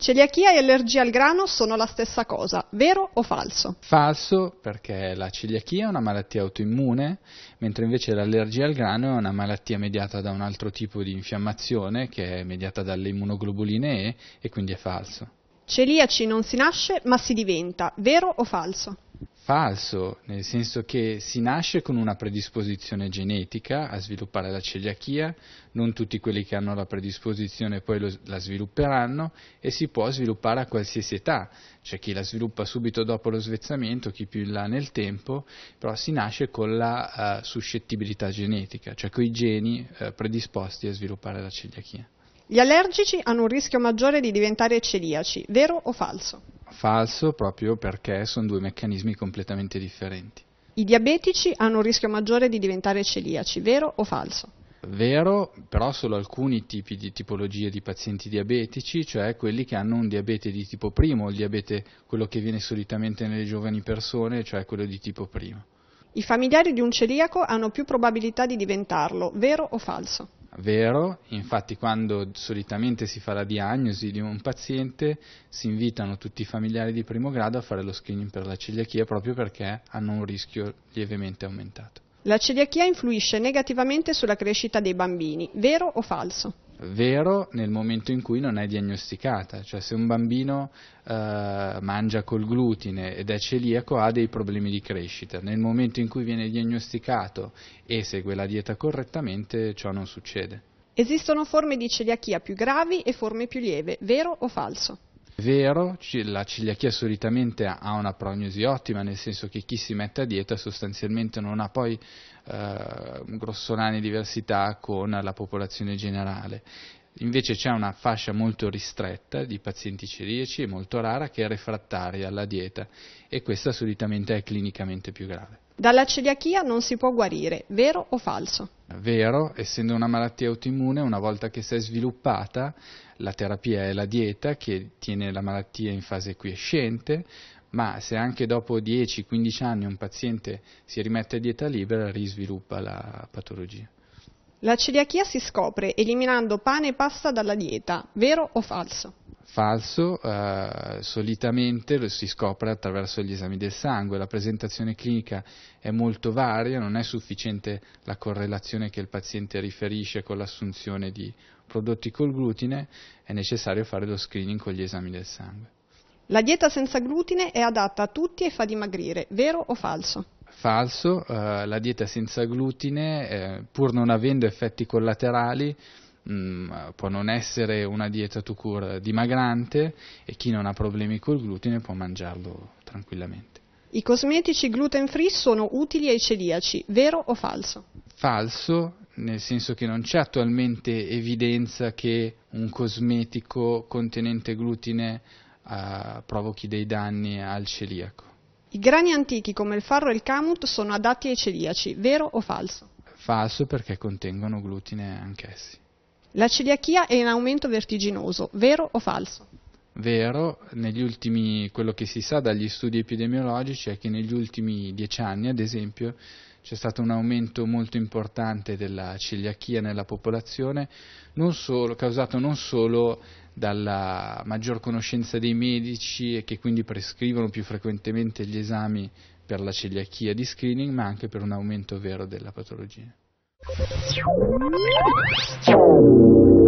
Celiachia e allergia al grano sono la stessa cosa, vero o falso? Falso perché la celiachia è una malattia autoimmune, mentre invece l'allergia al grano è una malattia mediata da un altro tipo di infiammazione che è mediata dalle immunoglobuline E e quindi è falso. Celiaci non si nasce ma si diventa, vero o falso? falso, nel senso che si nasce con una predisposizione genetica a sviluppare la celiachia, non tutti quelli che hanno la predisposizione poi lo, la svilupperanno e si può sviluppare a qualsiasi età, c'è chi la sviluppa subito dopo lo svezzamento, chi più in là nel tempo, però si nasce con la uh, suscettibilità genetica, cioè con i geni uh, predisposti a sviluppare la celiachia. Gli allergici hanno un rischio maggiore di diventare celiaci, vero o falso? falso proprio perché sono due meccanismi completamente differenti. I diabetici hanno un rischio maggiore di diventare celiaci, vero o falso? Vero, però solo alcuni tipi di tipologie di pazienti diabetici, cioè quelli che hanno un diabete di tipo primo, il diabete quello che viene solitamente nelle giovani persone, cioè quello di tipo primo. I familiari di un celiaco hanno più probabilità di diventarlo, vero o falso? vero, infatti quando solitamente si fa la diagnosi di un paziente si invitano tutti i familiari di primo grado a fare lo screening per la celiachia proprio perché hanno un rischio lievemente aumentato. La celiachia influisce negativamente sulla crescita dei bambini, vero o falso? vero nel momento in cui non è diagnosticata, cioè se un bambino eh, mangia col glutine ed è celiaco ha dei problemi di crescita, nel momento in cui viene diagnosticato e segue la dieta correttamente ciò non succede. Esistono forme di celiachia più gravi e forme più lieve, vero o falso? vero, la celiachia solitamente ha una prognosi ottima, nel senso che chi si mette a dieta sostanzialmente non ha poi eh, grossolane diversità con la popolazione generale. Invece c'è una fascia molto ristretta di pazienti celiaci e molto rara che è refrattaria alla dieta e questa solitamente è clinicamente più grave. Dalla celiachia non si può guarire, vero o falso? vero, essendo una malattia autoimmune, una volta che si è sviluppata, la terapia è la dieta che tiene la malattia in fase quiescente, ma se anche dopo 10-15 anni un paziente si rimette a dieta libera, risviluppa la patologia. La celiachia si scopre eliminando pane e pasta dalla dieta, vero o falso? falso eh, solitamente lo si scopre attraverso gli esami del sangue, la presentazione clinica è molto varia, non è sufficiente la correlazione che il paziente riferisce con l'assunzione di prodotti col glutine, è necessario fare lo screening con gli esami del sangue. La dieta senza glutine è adatta a tutti e fa dimagrire, vero o falso? Falso, eh, la dieta senza glutine, eh, pur non avendo effetti collaterali, mh, mm, può non essere una dieta to cure dimagrante e chi non ha problemi col glutine può mangiarlo tranquillamente. I cosmetici gluten free sono utili ai celiaci, vero o falso? Falso, nel senso che non c'è attualmente evidenza che un cosmetico contenente glutine eh, provochi dei danni al celiaco. I grani antichi come il farro e il camut sono adatti ai celiaci, vero o falso? Falso perché contengono glutine anch'essi. La celiachia è in aumento vertiginoso, vero o falso? Vero, ultimi, quello che si sa dagli studi epidemiologici è che negli ultimi dieci anni, ad esempio, c'è stato un aumento molto importante della celiachia nella popolazione, non solo, causato non solo dalla maggior conoscenza dei medici e che quindi prescrivono più frequentemente gli esami per la celiachia di screening, ma anche per un aumento vero della patologia. you